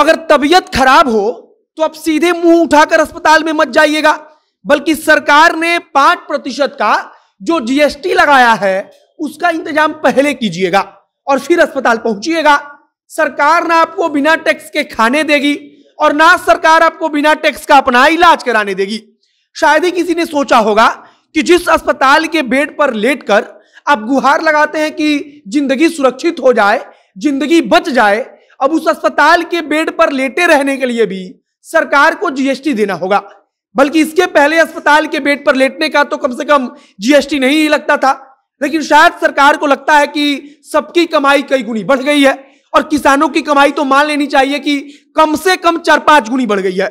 अगर तबीयत खराब हो तो आप सीधे मुंह उठाकर अस्पताल में मत जाइएगा बल्कि सरकार ने पांच प्रतिशत का जो जीएसटी लगाया है उसका इंतजाम पहले कीजिएगा और फिर अस्पताल पहुंचिएगा सरकार ना आपको बिना टैक्स के खाने देगी और ना सरकार आपको बिना टैक्स का अपना इलाज कराने देगी शायद ही किसी ने सोचा होगा कि जिस अस्पताल के बेड पर लेटकर आप गुहार लगाते हैं कि जिंदगी सुरक्षित हो जाए जिंदगी बच जाए अब उस अस्पताल के बेड पर लेटे रहने के लिए भी सरकार को जीएसटी देना होगा बल्कि इसके पहले अस्पताल के बेड पर लेटने का तो कम से कम जीएसटी नहीं लगता था लेकिन शायद सरकार को लगता है कि सबकी कमाई कई गुनी बढ़ गई है और किसानों की कमाई तो मान लेनी चाहिए कि कम से कम चार पांच गुनी बढ़ गई है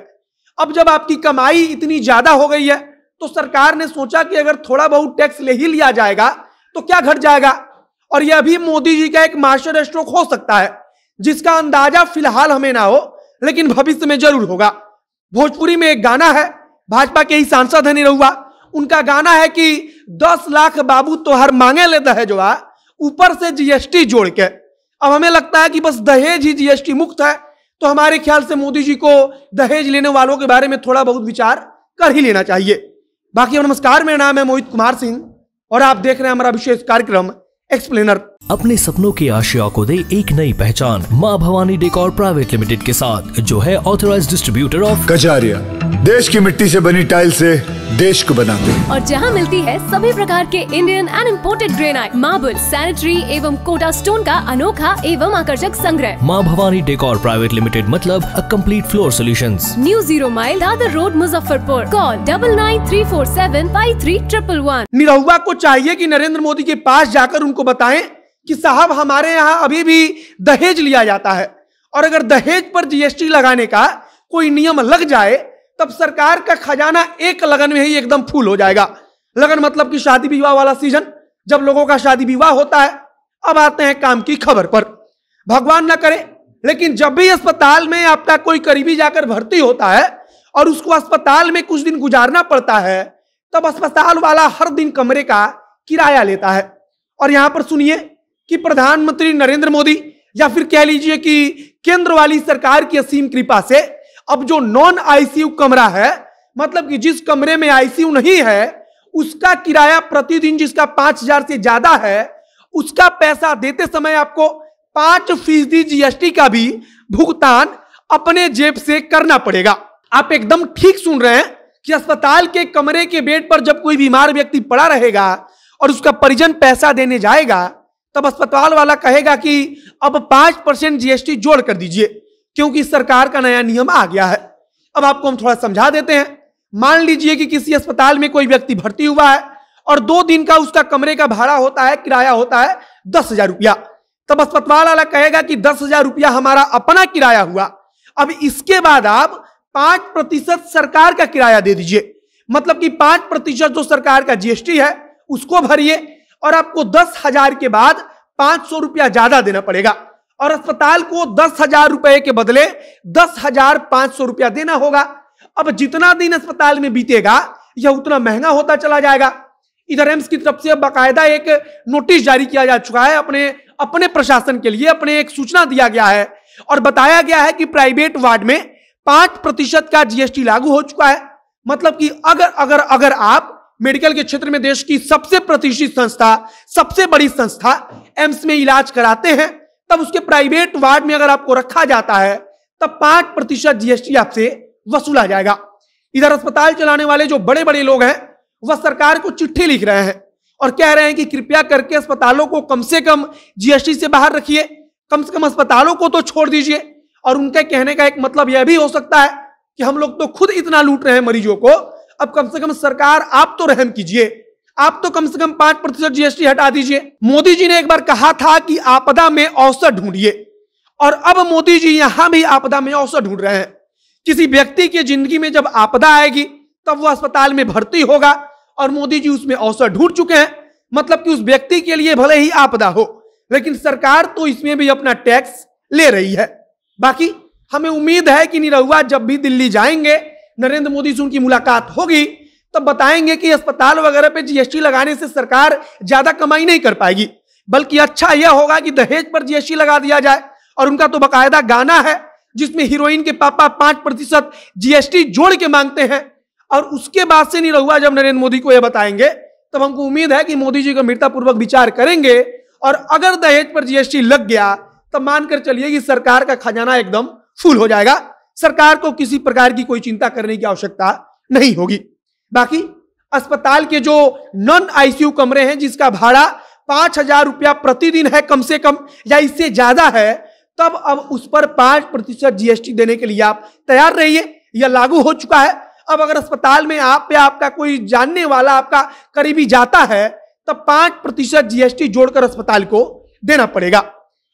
अब जब आपकी कमाई इतनी ज्यादा हो गई है तो सरकार ने सोचा कि अगर थोड़ा बहुत टैक्स ले ही लिया जाएगा तो क्या घट जाएगा और यह अभी मोदी जी का एक मास्टर स्ट्रोक हो सकता है जिसका अंदाजा फिलहाल हमें ना हो लेकिन भविष्य में जरूर होगा भोजपुरी में एक गाना है भाजपा के ही सांसद है निरहुआ उनका गाना है कि दस लाख बाबू तो हर मांगे ले दहेजवा ऊपर से जीएसटी जोड़ के अब हमें लगता है कि बस दहेज ही जीएसटी मुक्त है तो हमारे ख्याल से मोदी जी को दहेज लेने वालों के बारे में थोड़ा बहुत विचार कर ही लेना चाहिए बाकी नमस्कार मेरा नाम है मोहित कुमार सिंह और आप देख रहे हैं हमारा विशेष कार्यक्रम एक्सप्लेनर अपने सपनों की आशिया को दे एक नई पहचान माँ भवानी डेकोर प्राइवेट लिमिटेड के साथ जो है ऑथोराइज डिस्ट्रीब्यूटर ऑफ कचारिया देश की मिट्टी से बनी टाइल से देश को बनाते हैं और जहां मिलती है सभी प्रकार के Indian and imported granite marble sanitary एवं कोटा स्टोन का अनोखा एवं आकर्षक संग्रह माँ भवानी डेकोर प्राइवेट लिमिटेड मतलब uh complete floor solution new zero mile Dadar road Muzaffarpur call double nine three four seven five three triple one Nirahua को चाहिए की नरेंद्र मोदी के पास जाकर उनको बताए की साहब हमारे यहाँ अभी भी दहेज लिया जाता है और अगर दहेज पर जीएसटी लगाने का कोई नियम लग जाए तब सरकार का खजाना एक लगन में ही एकदम फूल हो जाएगा लगन मतलब कि शादी विवाह वाला सीजन जब लोगों का शादी विवाह होता है अब आते हैं काम की खबर पर भगवान ना करे लेकिन जब भी अस्पताल में आपका कोई करीबी जाकर भर्ती होता है और उसको अस्पताल में कुछ दिन गुजारना पड़ता है तब अस्पताल वाला हर दिन कमरे का किराया लेता है और यहां पर सुनिए कि प्रधानमंत्री नरेंद्र मोदी या फिर कह लीजिए कि केंद्र वाली सरकार की असीम कृपा से अब जो नॉन आईसीयू कमरा है मतलब कि जिस कमरे में आईसीयू नहीं है उसका किराया प्रतिदिन जिसका पांच हजार से ज्यादा है उसका पैसा देते समय आपको पांच फीसदी जीएसटी का भी भुगतान अपने जेब से करना पड़ेगा आप एकदम ठीक सुन रहे हैं कि अस्पताल के कमरे के बेड पर जब कोई बीमार व्यक्ति पड़ा रहेगा और उसका परिजन पैसा देने जाएगा तब अस्पताल वाला कहेगा कि अब पांच परसेंट जीएसटी जोड़ कर दीजिए क्योंकि सरकार का नया नियम आ गया है अब आपको हम थोड़ा समझा देते हैं मान लीजिए कि किसी अस्पताल में कोई व्यक्ति भर्ती हुआ है और दो दिन का उसका कमरे का भाड़ा होता है किराया होता है दस हजार रुपया तब अस्पताल वाला कहेगा कि दस हजार रुपया हमारा अपना किराया हुआ अब इसके बाद आप पांच प्रतिशत सरकार का किराया दे दीजिए मतलब कि पांच प्रतिशत जो सरकार का जीएसटी है उसको भरिए और आपको दस हजार के बाद पांच सौ रुपया ज्यादा देना पड़ेगा और अस्पताल को दस हजार रुपए के बदले दस हजार पांच सौ रुपया देना होगा अब जितना दिन अस्पताल में बीतेगा यह उतना महंगा होता चला जाएगा इधर एम्स की तरफ से बाकायदा एक नोटिस जारी किया जा चुका है अपने अपने प्रशासन के लिए अपने एक सूचना दिया गया है और बताया गया है कि प्राइवेट वार्ड में पांच प्रतिशत का जीएसटी लागू हो चुका है मतलब कि अगर अगर अगर आप मेडिकल के क्षेत्र में देश की सबसे प्रतिष्ठित संस्था सबसे बड़ी संस्था एम्स में इलाज कराते हैं तब उसके प्राइवेट वार्ड में अगर आपको रखा जाता है तब पांच प्रतिशत जीएसटी आपसे वसूला जाएगा इधर अस्पताल चलाने वाले जो बड़े बड़े लोग हैं वह सरकार को चिट्ठी लिख रहे हैं और कह रहे हैं कि कृपया करके अस्पतालों को कम से कम जीएसटी से बाहर रखिए कम से कम अस्पतालों को तो छोड़ दीजिए और उनके कहने का एक मतलब यह भी हो सकता है कि हम लोग तो खुद इतना लूट रहे हैं मरीजों को अब कम से कम सरकार आप तो रहम कीजिए आप तो कम से कम पांच प्रतिशत जीएसटी हटा दीजिए मोदी जी ने एक बार कहा था कि आपदा में अवसर ढूंढिए और अब मोदी जी यहां भी आपदा में अवसर ढूंढ रहे हैं किसी व्यक्ति की जिंदगी में जब आपदा आएगी तब वो अस्पताल में भर्ती होगा और मोदी जी उसमें अवसर ढूंढ चुके हैं मतलब कि उस व्यक्ति के लिए भले ही आपदा हो लेकिन सरकार तो इसमें भी अपना टैक्स ले रही है बाकी हमें उम्मीद है कि निरहुआ जब भी दिल्ली जाएंगे नरेंद्र मोदी से उनकी मुलाकात होगी तब बताएंगे कि अस्पताल वगैरह पे जीएसटी लगाने से सरकार ज्यादा कमाई नहीं कर पाएगी बल्कि अच्छा यह होगा कि दहेज पर जीएसटी लगा दिया जाए और उनका तो बकायदा गाना है जिसमें हीरोइन के पापा पांच प्रतिशत जीएसटी जोड़ के मांगते हैं और उसके बाद से नहीं रहुआ जब नरेंद्र मोदी को यह बताएंगे तब हमको उम्मीद है कि मोदी जी गंभीरता पूर्वक विचार करेंगे और अगर दहेज पर जीएसटी लग गया तो मानकर चलिए कि सरकार का खजाना एकदम फुल हो जाएगा सरकार को किसी प्रकार की कोई चिंता करने की आवश्यकता नहीं होगी बाकी अस्पताल के जो नॉन आईसीयू कमरे हैं जिसका भाड़ा पांच हजार रुपया प्रतिदिन है कम से कम या इससे ज्यादा है तब अब उस पर पांच प्रतिशत जीएसटी देने के लिए आप तैयार रहिए यह लागू हो चुका है अब अगर अस्पताल में आप या आपका कोई जानने वाला आपका करीबी जाता है तब पांच प्रतिशत जीएसटी जोड़कर अस्पताल को देना पड़ेगा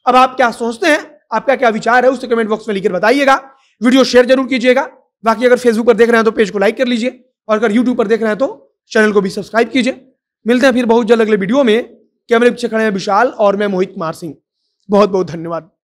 अब आप क्या सोचते हैं आपका क्या विचार है उसे कमेंट बॉक्स में लिखकर बताइएगा वीडियो शेयर जरूर कीजिएगा बाकी अगर फेसबुक पर देख रहे हैं तो पेज को लाइक कर लीजिए और अगर यूट्यूब पर देख रहे हैं तो चैनल को भी सब्सक्राइब कीजिए मिलते हैं फिर बहुत जल्द अगले वीडियो में कैमरे पीछे खड़े हैं विशाल और मैं मोहित कुमार सिंह बहुत बहुत धन्यवाद